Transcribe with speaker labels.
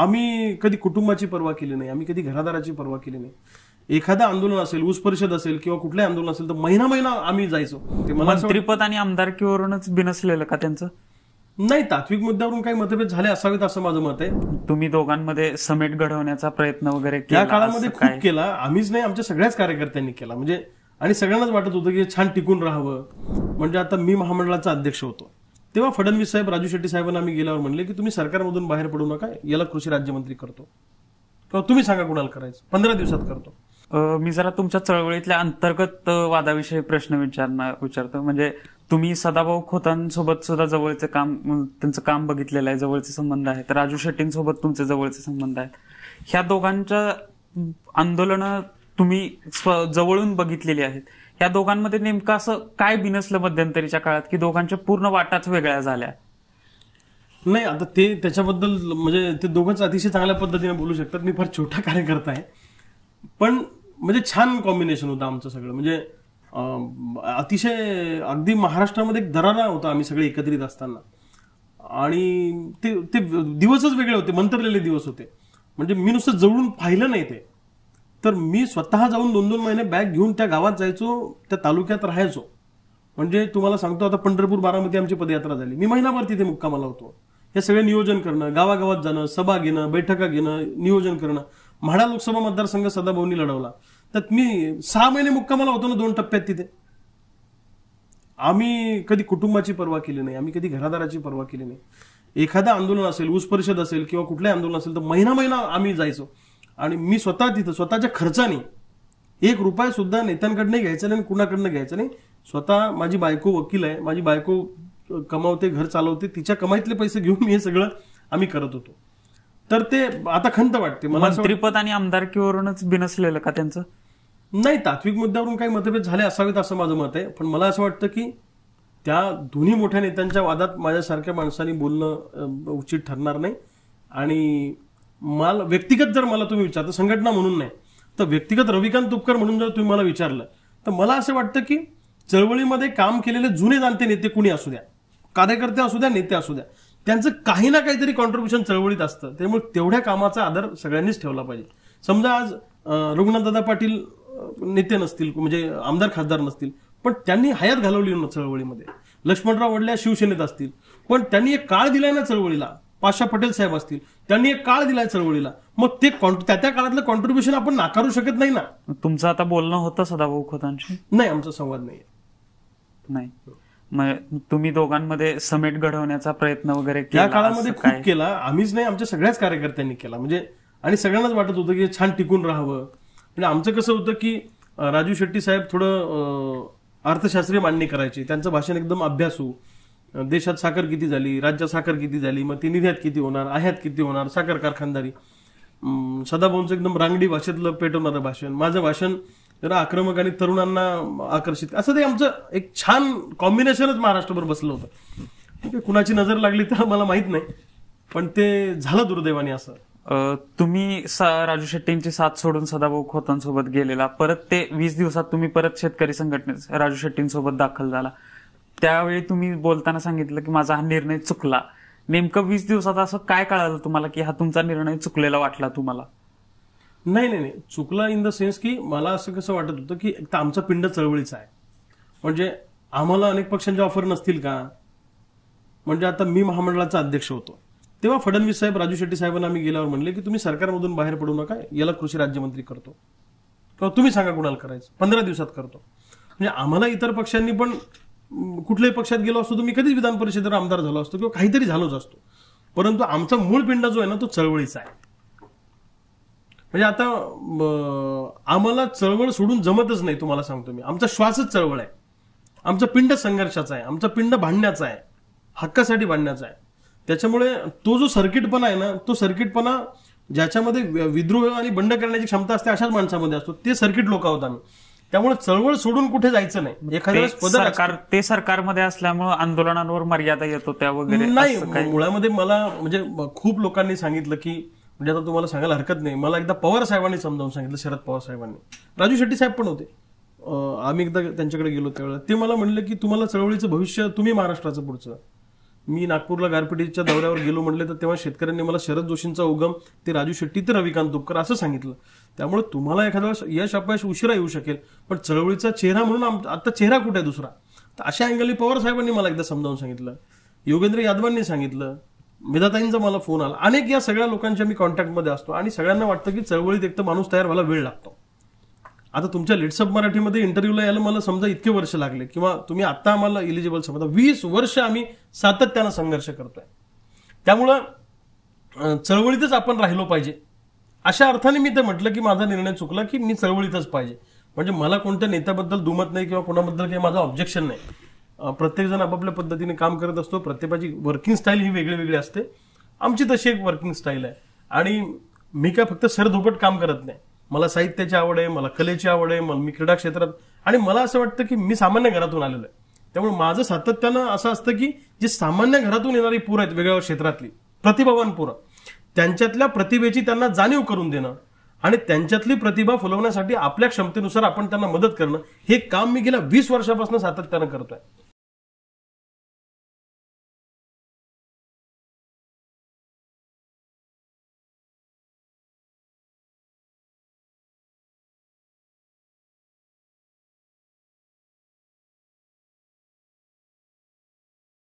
Speaker 1: आम्ही कधी कुटुंबाची पर्वा केली नाही आम्ही कधी घरादाराची पर्वा केली नाही एखादं आंदोलन असेल ऊस परिषद असेल किंवा कुठलंही आंदोलन असेल तर महिना महिना आम्ही जायचो ते मंत्रीपद आणि आमदारकीवरूनच
Speaker 2: बिनसलेलं का त्यांचं नाही तात्विक मुद्द्यावरून काही मतभेद झाले असावेत असं माझं मत आहे तुम्ही दोघांमध्ये समेट घडवण्याचा प्रयत्न वगैरे त्या काळामध्ये खूप केला आम्हीच नाही आमच्या सगळ्याच
Speaker 1: कार्यकर्त्यांनी केला म्हणजे आणि सगळ्यांनाच वाटत होतं की छान टिकून राहावं म्हणजे आता मी महामंडळाचा अध्यक्ष होतो तेव्हा फडणवीस साहेब राजू शेट्टी साहेबांना आम्ही गेल्यावर म्हणले की तुम्ही सरकारमधून बाहेर पडू नका
Speaker 2: याला कृषी राज्यमंत्री करतो
Speaker 1: किंवा तुम्ही सांगा कुणाला करायचं
Speaker 2: पंधरा दिवसात करतो मी जरा तुमच्या चळवळीतल्या अंतर्गत वादाविषयी प्रश्न विचारणार विचारतो म्हणजे तुम्ही सदाभाऊ खोतांसोबत सुद्धा जवळचे काम त्यांचं काम बघितलेलं आहे जवळचे संबंध आहेत राजू शेट्टींसोबत तुमचे जवळचे संबंध आहेत ह्या दोघांच्या आंदोलनं तुम्ही जवळून बघितलेली आहेत त्या दोघांमध्ये नेमकं असं काय बिनसलं मध्यंतरीच्या काळात की दोघांच्या पूर्ण वाटाच वेगळ्या झाल्या नाही आता ते त्याच्याबद्दल म्हणजे ते
Speaker 1: दोघंच अतिशय चांगल्या पद्धतीने बोलू शकतात मी फार छोटा कार्यकर्ता आहे पण म्हणजे छान कॉम्बिनेशन होतं आमचं सगळं म्हणजे अतिशय अगदी महाराष्ट्रामध्ये एक दरारा होता आम्ही सगळे एकत्रित असताना आणि ते ते दिवसच वेगळे होते मंतरलेले दिवस होते म्हणजे मी नुसतं जवळून पाहिलं नाही ते तर मी स्वतः जाऊन दोन दोन महिने बॅग घेऊन त्या गावात जायचो त्या तालुक्यात राहायचो म्हणजे तुम्हाला सांगतो आता पंढरपूर बारामती आमची पदयात्रा झाली मी महिनाभर तिथे मुक्कामाला होतो हे सगळे नियोजन करणं गावागावात जाणं सभा घेणं बैठका घेणं नियोजन करणं म्हाडा लोकसभा मतदारसंघ सदाभाऊनी लढवला तर मी सहा महिने मुक्कामाला होतो ना दोन टप्प्यात तिथे आम्ही कधी कुटुंबाची पर्वा केली नाही आम्ही कधी घरादाराची पर्वा केली नाही एखादं आंदोलन असेल ऊस परिषद असेल किंवा कुठलंही आंदोलन असेल तर महिना महिना आम्ही जायचो आणि मी स्वतः तिथं स्वतःच्या खर्चाने एक रुपया सुद्धा नेत्यांकडनं घ्यायचा नाही कुणाकडनं घ्यायचं नाही स्वतः माझी बायको वकील आहे माझी बायको कमावते घर चालवते तिच्या कमाईतले पैसे घेऊन मी हे सगळं आम्ही करत होतो तर ते आता खंत वाटते मंत्रीपद आणि आमदारकीवरूनच बिनसलेलं का त्यांचं नाही तात्विक मुद्द्यावरून काही मतभेद झाले असावेत असं माझं मत आहे पण मला असं वाटतं की त्या दोन्ही मोठ्या नेत्यांच्या वादात माझ्यासारख्या माणसांनी बोलणं उचित ठरणार नाही आणि मला व्यक्तिगत जर मला तुम्ही विचारता संघटना म्हणून नाही तर व्यक्तिगत रविकांत तुपकर म्हणून जर तुम्ही मला विचारलं तर मला असं वाटतं की चळवळीमध्ये काम केलेले जुने जाणते नेते कुणी असू द्या कार्यकर्ते असू द्या नेते असू द्या त्यांचं काही ना काहीतरी कॉन्ट्रीब्युशन चळवळीत असतं त्यामुळे तेवढ्या कामाचा आदर सगळ्यांनीच ठेवला पाहिजे समजा आज रघुनाथदादा पाटील नेते नसतील म्हणजे आमदार खासदार नसतील पण त्यांनी हयात घालवली ना चळवळीमध्ये लक्ष्मणराव वडल्या शिवसेनेत असतील पण त्यांनी एक काळ दिलाय ना चळवळीला पाशा पटेल साहेब असतील त्यांनी एक काळ दिलाय चळवळीला मग ते त्या त्या काळातलं कॉन्ट्रीब्युशन आपण नाकारू शकत नाही ना तुमचं आता
Speaker 2: बोलणं होतं सदाभाऊ खोतांशी नाही आमचा संवाद नाही नाही तुम्ही दोघांमध्ये समेट घडवण्याचा प्रयत्न वगैरे त्या काळामध्ये खूप
Speaker 1: केला आम्हीच नाही आमच्या सगळ्याच कार्यकर्त्यांनी केला म्हणजे आणि सगळ्यांनाच वाटत होतं की छान टिकून राहावं म्हणजे आमचं कसं होतं की राजू शेट्टी साहेब थोडं अर्थशास्त्रीय मांडणी करायची त्यांचं भाषण एकदम अभ्यासू देशात साखर किती झाली राज्यात साखर किती झाली मग ती निर्यात किती होणार आयात किती होणार साखर कारखानदारी सदाभाऊंचं एकदम रांगडी भाषेतलं पेटवणारं भाषण माझं भाषण जरा आक्रमक आणि तरुणांना आकर्षित असं ते आमचं एक छान कॉम्बिनेशनच महाराष्ट्रभर
Speaker 2: बसलं होतं
Speaker 1: ठीक आहे कुणाची नजर लागली तर मला माहित नाही पण ते झालं दुर्दैवाने
Speaker 2: असं तुम्ही राजू शेट्टींची साथ सोडून सदाभाऊ खोतांसोबत गेलेला परत ते वीस दिवसात तुम्ही परत शेतकरी संघटनेत राजू शेट्टींसोबत दाखल झाला त्यावेळी तुम्ही बोलताना सांगितलं की माझा हा निर्णय चुकला नेमकं वीस दिवसात असं काय कळालं तुम्हाला की हा तुमचा निर्णय चुकलेला वाटला तुम्हाला नाही नाही नाही चुकला इन द सेन्स की मला असं कसं
Speaker 1: वाटत होतं की एक तर आमचा पिंड चळवळीचा आहे म्हणजे आम्हाला अनेक पक्षांच्या ऑफर नसतील का म्हणजे आता मी महामंडळाचा अध्यक्ष होतो तेव्हा फडणवीस साहेब राजू शेट्टी साहेबांना आम्ही गेल्यावर म्हणले की तुम्ही सरकारमधून बाहेर पडू नका याला कृषी राज्यमंत्री करतो किंवा तुम्ही सांगा कुणाला करायचं पंधरा दिवसात करतो म्हणजे आम्हाला इतर पक्षांनी पण कुठल्याही पक्षात गेलो असतो तर मी कधीच विधान परिषदेवर आमदार झालो असतो किंवा काहीतरी झालोच असतो परंतु आमचा मूळ पिंडा जो आहे ना तो चळवळीचा आहे म्हणजे आता आम्हाला चळवळ सोडून जमतच नाही तुम्हाला सांगतो मी आमचा श्वासच चळवळ आहे आमचा पिंड संघर्षाचा आहे आमचा पिंड भांडण्याचा आहे हक्कासाठी भांडण्याचा आहे त्याच्यामुळे तो जो सर्किटपणा आहे ना तो सर्किटपणा ज्याच्यामध्ये विद्रोह आणि बंड करण्याची क्षमता असते अशाच माणसामध्ये असतो ते सर्किट लोक आहोत आम्ही
Speaker 2: त्यामुळे चळवळ सोडून कुठे जायचं नाही एखाद्या सरकार ते सरकारमध्ये असल्यामुळे आंदोलनांवर मर्यादा येतो त्या वगैरे नाही
Speaker 1: मुळामध्ये मला म्हणजे खूप लोकांनी सांगितलं की म्हणजे आता तुम्हाला सांगायला हरकत नाही मला एकदा पवार साहेबांनी समजावून सांगितलं शरद पवार साहेबांनी राजू शेट्टी साहेब पण होते आम्ही एकदा त्यांच्याकडे गेलो त्यावेळेला ते मला म्हणलं की तुम्हाला चळवळीचं भविष्य तुम्ही महाराष्ट्राचं पुढचं मी नागपूरला गारपिटीच्या दौऱ्यावर गेलो म्हटले तर तेव्हा शेतकऱ्यांनी मला शरद जोशींचा उगम ते राजू शेट्टी ते रविकांत तुपकर असं सांगितलं त्यामुळे तुम्हाला एखादा यश अपयश उशिरा येऊ शकेल पण चळवळीचा चेहरा म्हणून आता चेहरा कुठे आहे दुसरा तर अशा अँगलनी पवार साहेबांनी मला एकदा समजावून सांगितलं योगेंद्र यादवांनी सांगितलं मेधाताईंचा मला फोन आला अनेक या सगळ्या लोकांच्या मी कॉन्टॅक्टमध्ये असतो आणि सगळ्यांना वाटतं की चळवळीत एक तर माणूस तयार व्हायला वेळ लागतो आता तुमच्या ऑफ मराठीमध्ये इंटरव्ह्यूला यायला मला समजा इतके वर्ष लागले किंवा तुम्ही आता आम्हाला इलिजिबल समजा वीस वर्ष आम्ही सातत्यानं संघर्ष करतोय त्यामुळं चळवळीतच आपण राहिलो पाहिजे अशा अर्थाने मी ते म्हटलं की माझा निर्णय चुकला की मी चळवळीतच पाहिजे म्हणजे मला कोणत्या नेत्याबद्दल दुमत नाही किंवा कोणाबद्दल काही माझं ऑब्जेक्शन नाही प्रत्येकजण आपापल्या पद्धतीने काम करत असतो प्रत्येकाची वर्किंग स्टाईल ही वेगळी वेगळी असते आमची तशी एक वर्किंग स्टाईल आहे आणि मी काय फक्त सरधोपट काम करत नाही मला साहित्याची आवड आहे मला कलेची आवड आहे मला मी क्रीडा क्षेत्रात आणि मला असं वाटतं की मी सामान्य घरातून आलेलो आहे त्यामुळे माझं सातत्यानं असं असतं की जी सामान्य घरातून येणारी पूर आहेत वेगवेगळ्या क्षेत्रातली प्रतिभावान पूर त्यांच्यातल्या प्रतिभेची त्यांना जाणीव करून देणं आणि त्यांच्यातली प्रतिभा फुलवण्यासाठी आपल्या क्षमतेनुसार
Speaker 2: आपण त्यांना मदत करणं हे काम मी गेल्या वीस वर्षापासून सातत्यानं करतोय